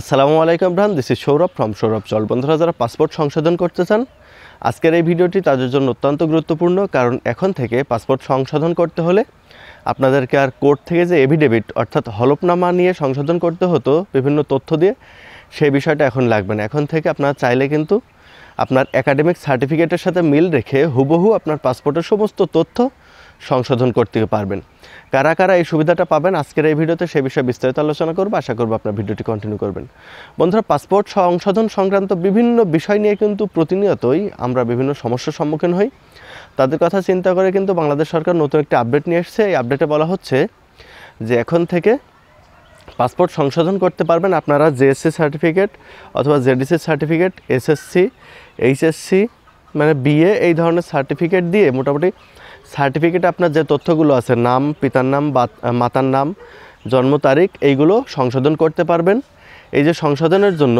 আসসালামু আলাইকুম ব্রাহান this is Sourav from Sourav চল বন্ধুরা যারা পাসপোর্ট সংশোধন করতে চান আজকের এই ভিডিওটি তাদের জন্য অত্যন্ত গুরুত্বপূর্ণ কারণ এখন থেকে পাসপোর্ট সংশোধন করতে হলে আপনাদেরকে আর কোর্ট থেকে যে এভিডেভিট অর্থাৎ হলফনামা নিয়ে সংশোধন করতে হতো বিভিন্ন তথ্য দিয়ে সেই বিষয়টা এখন লাগবে না এখন থেকে আপনারা চাইলে কিন্তু আপনার একাডেমিক সার্টিফিকেটের সাথে মিল রেখে হুবহু আপনার পাসপোর্টের সমস্ত তথ্য সংশোধন করতে পারবেন কারা কারা এই সুবিধাটা পাবেন আজকের এই ভিডিওতে সে বিষয়ে বিস্তারিত আলোচনা করবো আশা করবো আপনার ভিডিওটি কন্টিনিউ করবেন বন্ধুরা পাসপোর্ট সংশোধন সংক্রান্ত বিভিন্ন বিষয় নিয়ে কিন্তু প্রতিনিয়তই আমরা বিভিন্ন সমস্যার সম্মুখীন হই তাদের কথা চিন্তা করে কিন্তু বাংলাদেশ সরকার নতুন একটি আপডেট নিয়ে এসছে এই আপডেটে বলা হচ্ছে যে এখন থেকে পাসপোর্ট সংশোধন করতে পারবেন আপনারা জেএসসি সার্টিফিকেট অথবা জেডিসি সার্টিফিকেট এসএসসি এইচএসসি মানে বিএ এই ধরনের সার্টিফিকেট দিয়ে মোটামুটি সার্টিফিকেট আপনার যে তথ্যগুলো আছে নাম পিতার নাম মাতার নাম জন্ম তারিখ এইগুলো সংশোধন করতে পারবেন এই যে সংশোধনের জন্য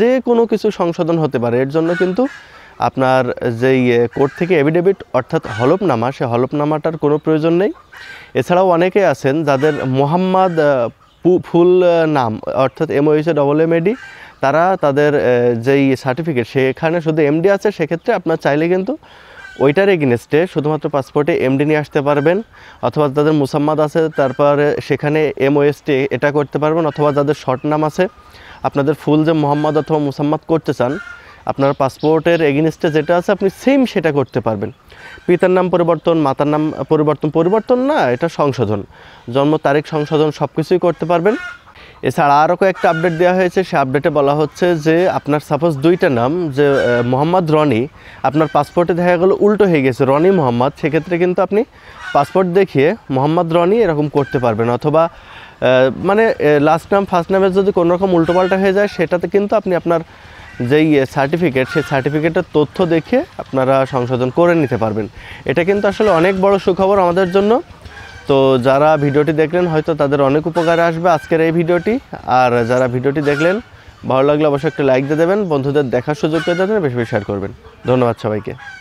যে কোনো কিছু সংশোধন হতে পারে এর জন্য কিন্তু আপনার যেই কোর্ট থেকে এভিডেভিট অর্থাৎ হলফনামা সে হলফনামাটার কোনো প্রয়োজন নেই এছাড়াও অনেকে আছেন যাদের মোহাম্মদ ফুল নাম অর্থাৎ এমওএসে ডবল এম এডি তারা তাদের যেই সার্টিফিকেট সেখানে শুধু এমডি আছে সেক্ষেত্রে আপনার চাইলে কিন্তু ওইটার এগেনস্টে শুধুমাত্র পাসপোর্টে এমডি নিয়ে আসতে পারবেন অথবা যাদের মুসাম্মাদ আছে তারপরে সেখানে এমওএসটি এটা করতে পারবেন অথবা যাদের শর্ট নাম আছে আপনাদের ফুল যে মোহাম্মদ অথবা মুসাম্মাদ করতে চান আপনার পাসপোর্টের এগেনস্টে যেটা আছে আপনি সেম সেটা করতে পারবেন পিতার নাম পরিবর্তন মাতার নাম পরিবর্তন পরিবর্তন না এটা সংশোধন জন্ম তারিখ সংশোধন সব কিছুই করতে পারবেন এছাড়া আরও কয়েকটা আপডেট দেওয়া হয়েছে সে আপডেটে বলা হচ্ছে যে আপনার সাপোজ দুইটা নাম যে মোহাম্মদ রনি আপনার পাসপোর্টে দেখা গেলো উল্টো হয়ে গেছে রনি মোহাম্মদ সেক্ষেত্রে কিন্তু আপনি পাসপোর্ট দেখিয়ে মোহাম্মদ রনি এরকম করতে পারবেন অথবা মানে লাস্ট নাম ফার্স্ট নামের যদি কোনোরকম উল্টোপাল্টা হয়ে যায় সেটাতে কিন্তু আপনি আপনার যেই সার্টিফিকেট সেই সার্টিফিকেটের তথ্য দেখে আপনারা সংশোধন করে নিতে পারবেন এটা কিন্তু আসলে অনেক বড় সুখবর আমাদের জন্য তো যারা ভিডিওটি দেখলেন হয়তো তাদের অনেক উপকারে আসবে আজকের এই ভিডিওটি আর যারা ভিডিওটি দেখলেন ভালো লাগলে অবশ্যই একটা লাইক দিয়ে দেবেন বন্ধুদের দেখার সুযোগ পেয়ে দেবেন বেশি বেশি শেয়ার করবেন ধন্যবাদ সবাইকে